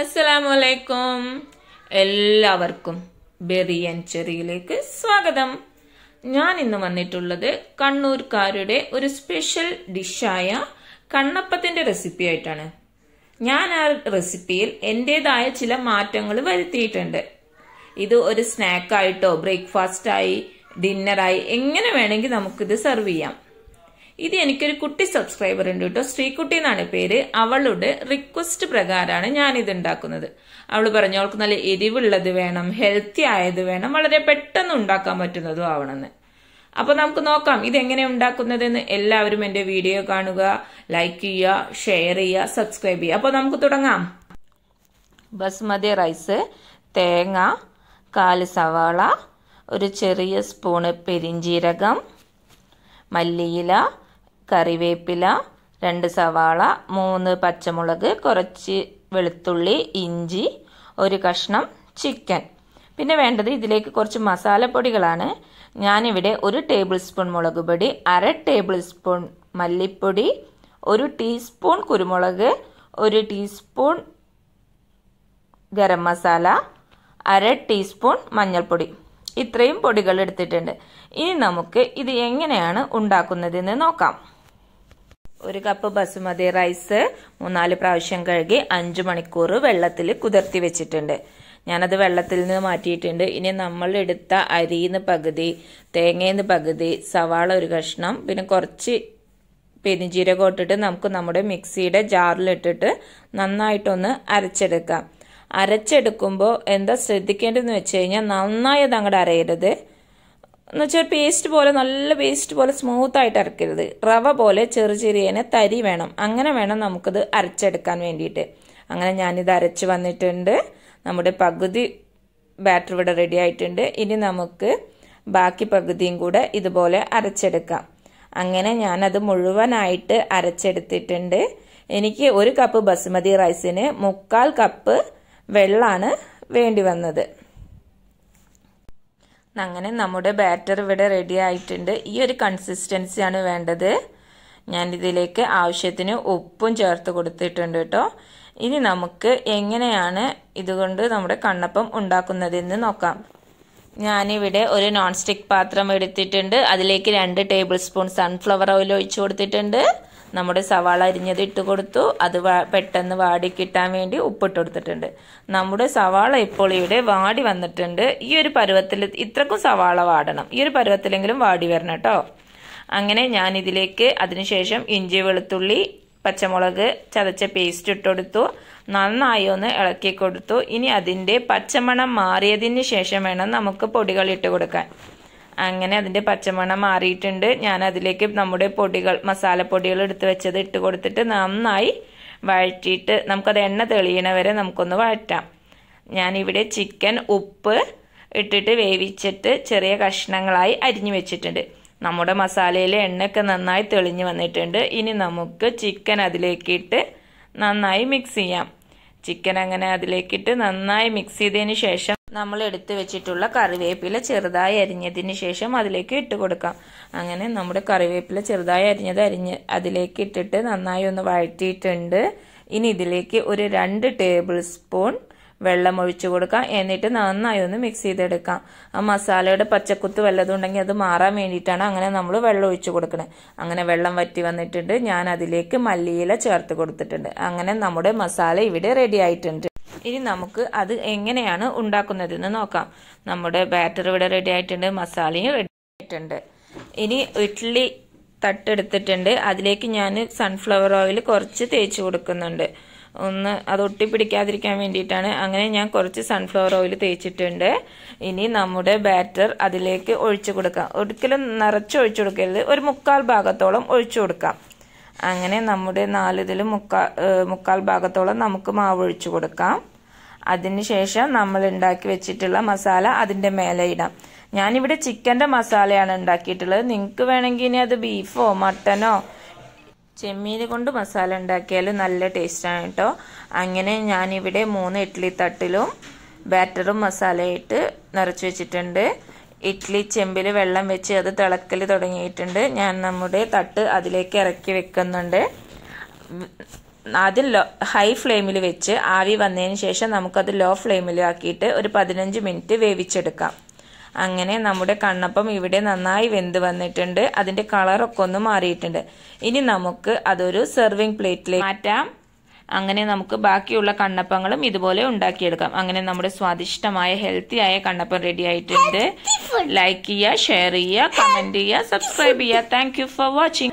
അസ്സലാമലൈക്കും എല്ലാവർക്കും berry and ചെറിയിലേക്ക് സ്വാഗതം ഞാൻ ഇന്ന് വന്നിട്ടുള്ളത് കണ്ണൂർക്കാരുടെ ഒരു സ്പെഷ്യൽ ഡിഷായ കണ്ണപ്പത്തിന്റെ റെസിപ്പി ആയിട്ടാണ് ഞാൻ ആ റെസിപ്പിയിൽ എൻ്റെതായ ചില മാറ്റങ്ങൾ വരുത്തിയിട്ടുണ്ട് ഇത് ഒരു സ്നാക്കായിട്ടോ ബ്രേക്ക്ഫാസ്റ്റായി ഡിന്നറായി എങ്ങനെ വേണമെങ്കിൽ നമുക്കിത് സെർവ് ചെയ്യാം ഇത് എനിക്കൊരു കുട്ടി സബ്സ്ക്രൈബർ ഉണ്ട് കേട്ടോ ശ്രീകുട്ടി എന്നാണ് പേര് അവളുടെ റിക്വസ്റ്റ് പ്രകാരമാണ് ഞാൻ ഇത് ഉണ്ടാക്കുന്നത് അവൾ പറഞ്ഞു അവൾക്ക് നല്ല എരിവുള്ളത് വേണം ഹെൽത്തി ആയത് വേണം വളരെ പെട്ടെന്ന് ഉണ്ടാക്കാൻ പറ്റുന്നതും ആവണമെന്ന് അപ്പോൾ നമുക്ക് നോക്കാം ഇത് എങ്ങനെ ഉണ്ടാക്കുന്നതെന്ന് എല്ലാവരും എൻ്റെ വീഡിയോ കാണുക ലൈക്ക് ചെയ്യുക ഷെയർ ചെയ്യുക സബ്സ്ക്രൈബ് ചെയ്യുക അപ്പോൾ നമുക്ക് തുടങ്ങാം ബസ്മതി റൈസ് തേങ്ങ കാല് സവാള ഒരു ചെറിയ സ്പൂണ് പെരിഞ്ചീരകം മല്ലിയില കറിവേപ്പില രണ്ട് സവാള മൂന്ന് പച്ചമുളക് കുറച്ച് വെളുത്തുള്ളി ഇഞ്ചി ഒരു കഷ്ണം ചിക്കൻ പിന്നെ വേണ്ടത് ഇതിലേക്ക് കുറച്ച് മസാലപ്പൊടികളാണ് ഞാനിവിടെ ഒരു ടേബിൾ സ്പൂൺ മുളക് പൊടി അര ടേബിൾ സ്പൂൺ മല്ലിപ്പൊടി ഒരു ടീസ്പൂൺ കുരുമുളക് ഒരു ടീസ്പൂൺ ഗരം മസാല അര ടീസ്പൂൺ മഞ്ഞൾപ്പൊടി ഇത്രയും പൊടികൾ എടുത്തിട്ടുണ്ട് ഇനി നമുക്ക് ഇത് എങ്ങനെയാണ് ഉണ്ടാക്കുന്നതെന്ന് നോക്കാം ഒരു കപ്പ് ബസുമതി റൈസ് മൂന്നാല് പ്രാവശ്യം കഴുകി അഞ്ച് മണിക്കൂർ വെള്ളത്തിൽ കുതിർത്തി വെച്ചിട്ടുണ്ട് ഞാനത് വെള്ളത്തിൽ നിന്ന് മാറ്റിയിട്ടുണ്ട് ഇനി നമ്മൾ എടുത്ത അരിന്ന് പകുതി നിന്ന് പകുതി സവാള ഒരു കഷ്ണം പിന്നെ കുറച്ച് പെരിഞ്ചീരകം ഇട്ടിട്ട് നമുക്ക് നമ്മുടെ മിക്സിയുടെ ജാറിലിട്ടിട്ട് നന്നായിട്ടൊന്ന് അരച്ചെടുക്കാം അരച്ചെടുക്കുമ്പോൾ എന്താ ശ്രദ്ധിക്കേണ്ടതെന്ന് വെച്ച് കഴിഞ്ഞാൽ നന്നായി അത് അങ്ങോട്ട് അരയരുത് എന്നുവെച്ചാൽ പേസ്റ്റ് പോലെ നല്ല പേസ്റ്റ് പോലെ സ്മൂത്ത് ആയിട്ട് അരക്കരുത് റവ പോലെ ചെറു ചെറിയനെ തരി വേണം അങ്ങനെ വേണം നമുക്കത് അരച്ചെടുക്കാൻ വേണ്ടിയിട്ട് അങ്ങനെ ഞാനിത് അരച്ച് വന്നിട്ടുണ്ട് നമ്മുടെ പകുതി ബാറ്റർ ഇവിടെ റെഡി ആയിട്ടുണ്ട് ഇനി നമുക്ക് ബാക്കി പകുതിയും കൂടെ ഇതുപോലെ അരച്ചെടുക്കാം അങ്ങനെ ഞാനത് മുഴുവനായിട്ട് അരച്ചെടുത്തിട്ടുണ്ട് എനിക്ക് ഒരു കപ്പ് ബസുമതി റൈസിന് മുക്കാൽ കപ്പ് വെള്ളമാണ് വേണ്ടി വന്നത് അങ്ങനെ നമ്മുടെ ബാറ്റർ ഇവിടെ റെഡി ആയിട്ടുണ്ട് ഈ ഒരു കൺസിസ്റ്റൻസിയാണ് വേണ്ടത് ഞാൻ ഇതിലേക്ക് ആവശ്യത്തിന് ഉപ്പും ചേർത്ത് കൊടുത്തിട്ടുണ്ട് കേട്ടോ ഇനി നമുക്ക് എങ്ങനെയാണ് ഇതുകൊണ്ട് നമ്മുടെ കണ്ണപ്പം ഉണ്ടാക്കുന്നതെന്ന് നോക്കാം ഞാനിവിടെ ഒരു നോൺ സ്റ്റിക് പാത്രം എടുത്തിട്ടുണ്ട് അതിലേക്ക് രണ്ട് ടേബിൾ സ്പൂൺ സൺഫ്ലവർ ഓയിൽ ഒഴിച്ചു കൊടുത്തിട്ടുണ്ട് നമ്മുടെ സവാള അരിഞ്ഞത് ഇട്ട് കൊടുത്തു അത് പെട്ടെന്ന് വാടി കിട്ടാൻ വേണ്ടി ഉപ്പിട്ട് കൊടുത്തിട്ടുണ്ട് നമ്മുടെ സവാള ഇപ്പോൾ ഇവിടെ വാടി വന്നിട്ടുണ്ട് ഈ ഒരു പരുവത്തിൽ ഇത്രക്കും സവാള വാടണം ഈ ഒരു പരുവത്തിലെങ്കിലും വാടി വരണം കേട്ടോ അങ്ങനെ ഞാൻ ഇതിലേക്ക് അതിനുശേഷം ഇഞ്ചി വെളുത്തുള്ളി പച്ചമുളക് ചതച്ച പേസ്റ്റ് ഇട്ടുകൊടുത്തു നന്നായി ഒന്ന് ഇളക്കി കൊടുത്തു ഇനി അതിൻ്റെ പച്ചമണം മാറിയതിന് ശേഷം വേണം നമുക്ക് പൊടികൾ ഇട്ട് കൊടുക്കാൻ അങ്ങനെ അതിൻ്റെ പച്ചമണം മാറിയിട്ടുണ്ട് ഞാൻ അതിലേക്ക് നമ്മുടെ പൊടികൾ മസാല പൊടികൾ എടുത്ത് വെച്ചത് ഇട്ട് കൊടുത്തിട്ട് നന്നായി വഴറ്റിയിട്ട് നമുക്കത് എണ്ണ തെളിയണ വരെ നമുക്കൊന്ന് വഴറ്റാം ഞാനിവിടെ ചിക്കൻ ഉപ്പ് ഇട്ടിട്ട് വേവിച്ചിട്ട് ചെറിയ കഷ്ണങ്ങളായി അരിഞ്ഞു വെച്ചിട്ടുണ്ട് നമ്മുടെ മസാലയിലെ എണ്ണയൊക്കെ നന്നായി തെളിഞ്ഞു വന്നിട്ടുണ്ട് ഇനി നമുക്ക് ചിക്കൻ അതിലേക്കിട്ട് നന്നായി മിക്സ് ചെയ്യാം ചിക്കൻ അങ്ങനെ അതിലേക്കിട്ട് നന്നായി മിക്സ് ചെയ്തതിന് ശേഷം നമ്മൾ എടുത്തു വെച്ചിട്ടുള്ള കറിവേപ്പില ചെറുതായി അരിഞ്ഞതിന് ശേഷം അതിലേക്ക് ഇട്ട് കൊടുക്കാം അങ്ങനെ നമ്മുടെ കറിവേപ്പില ചെറുതായി അരിഞ്ഞത് അരിഞ്ഞ് അതിലേക്ക് ഇട്ടിട്ട് നന്നായി ഒന്ന് വഴറ്റിയിട്ടുണ്ട് ഇനി ഇതിലേക്ക് ഒരു രണ്ട് ടേബിൾ സ്പൂൺ വെള്ളം ഒഴിച്ചു കൊടുക്കാം എന്നിട്ട് നന്നായി ഒന്ന് മിക്സ് ചെയ്തെടുക്കാം ആ മസാലയുടെ പച്ചക്കുത്ത് വല്ലതുണ്ടെങ്കിൽ അത് മാറാൻ വേണ്ടിയിട്ടാണ് അങ്ങനെ നമ്മൾ വെള്ളം ഒഴിച്ചു കൊടുക്കുന്നത് അങ്ങനെ വെള്ളം വറ്റി വന്നിട്ടുണ്ട് ഞാൻ അതിലേക്ക് മല്ലിയില ചേർത്ത് കൊടുത്തിട്ടുണ്ട് അങ്ങനെ നമ്മുടെ മസാല ഇവിടെ റെഡി ആയിട്ടുണ്ട് ഇനി നമുക്ക് അത് എങ്ങനെയാണ് ഉണ്ടാക്കുന്നതെന്ന് നോക്കാം നമ്മുടെ ബാറ്റർ ഇവിടെ റെഡി ആയിട്ടുണ്ട് മസാലയും റെഡി ആയിട്ടുണ്ട് ഇനി ഇഡ്ഡലി തട്ടെടുത്തിട്ടുണ്ട് അതിലേക്ക് ഞാൻ സൺഫ്ലവർ ഓയിൽ കുറച്ച് തേച്ച് കൊടുക്കുന്നുണ്ട് ഒന്ന് അത് ഒട്ടിപ്പിടിക്കാതിരിക്കാൻ വേണ്ടിയിട്ടാണ് അങ്ങനെ ഞാൻ കുറച്ച് സൺഫ്ലവർ ഓയിൽ തേച്ചിട്ടുണ്ട് ഇനി നമ്മുടെ ബാറ്റർ അതിലേക്ക് ഒഴിച്ചു കൊടുക്കാം ഒരിക്കലും നിറച്ച് ഒഴിച്ചു കൊടുക്കരുത് ഒരു മുക്കാൽ ഭാഗത്തോളം ഒഴിച്ചു കൊടുക്കാം അങ്ങനെ നമ്മുടെ നാലിതിലും മുക്കാൽ മുക്കാൽ ഭാഗത്തോളം നമുക്ക് മാവ് ഒഴിച്ചു കൊടുക്കാം അതിനുശേഷം നമ്മൾ ഉണ്ടാക്കി വെച്ചിട്ടുള്ള മസാല അതിന്റെ മേലെ ഇടാം ഞാനിവിടെ ചിക്കന്റെ മസാലയാണ് ഉണ്ടാക്കിയിട്ടുള്ളത് നിങ്ങൾക്ക് വേണമെങ്കിൽ ഇനി അത് ബീഫോ മട്ടനോ ചെമ്മീൻ കൊണ്ട് മസാല ഉണ്ടാക്കിയാലും നല്ല ടേസ്റ്റാണ് കേട്ടോ അങ്ങനെ ഞാനിവിടെ മൂന്ന് ഇഡ്ഡലി തട്ടിലും ബാറ്ററും മസാലയിട്ട് നിറച്ചു വെച്ചിട്ടുണ്ട് ഇഡ്ഡലി ചെമ്പിൽ വെള്ളം വെച്ച് അത് തിളക്കൽ തുടങ്ങിയിട്ടുണ്ട് ഞാൻ നമ്മുടെ തട്ട് അതിലേക്ക് ഇറക്കി വെക്കുന്നുണ്ട് ആദ്യം ലോ ഹൈ ഫ്ലെയിമിൽ വെച്ച് ആവി വന്നതിന് ശേഷം നമുക്കത് ലോ ഫ്ലെയിമിൽ ആക്കിയിട്ട് ഒരു പതിനഞ്ച് മിനിറ്റ് വേവിച്ചെടുക്കാം അങ്ങനെ നമ്മുടെ കണ്ണപ്പം ഇവിടെ നന്നായി വെന്ത് വന്നിട്ടുണ്ട് അതിൻ്റെ കളറൊക്കെ ഒന്ന് മാറിയിട്ടുണ്ട് ഇനി നമുക്ക് അതൊരു സെർവിങ് പ്ലേറ്റിലേക്ക് മാറ്റാം അങ്ങനെ നമുക്ക് ബാക്കിയുള്ള കണ്ണപ്പങ്ങളും ഇതുപോലെ ഉണ്ടാക്കിയെടുക്കാം അങ്ങനെ നമ്മുടെ സ്വാദിഷ്ടമായ ഹെൽത്തി ആയ കണ്ണപ്പം റെഡി ആയിട്ടുണ്ട് ലൈക്ക് ചെയ്യുക ഷെയർ ചെയ്യുക കമൻറ്റ് ചെയ്യുക സബ്സ്ക്രൈബ് ചെയ്യുക താങ്ക് ഫോർ വാച്ചിങ്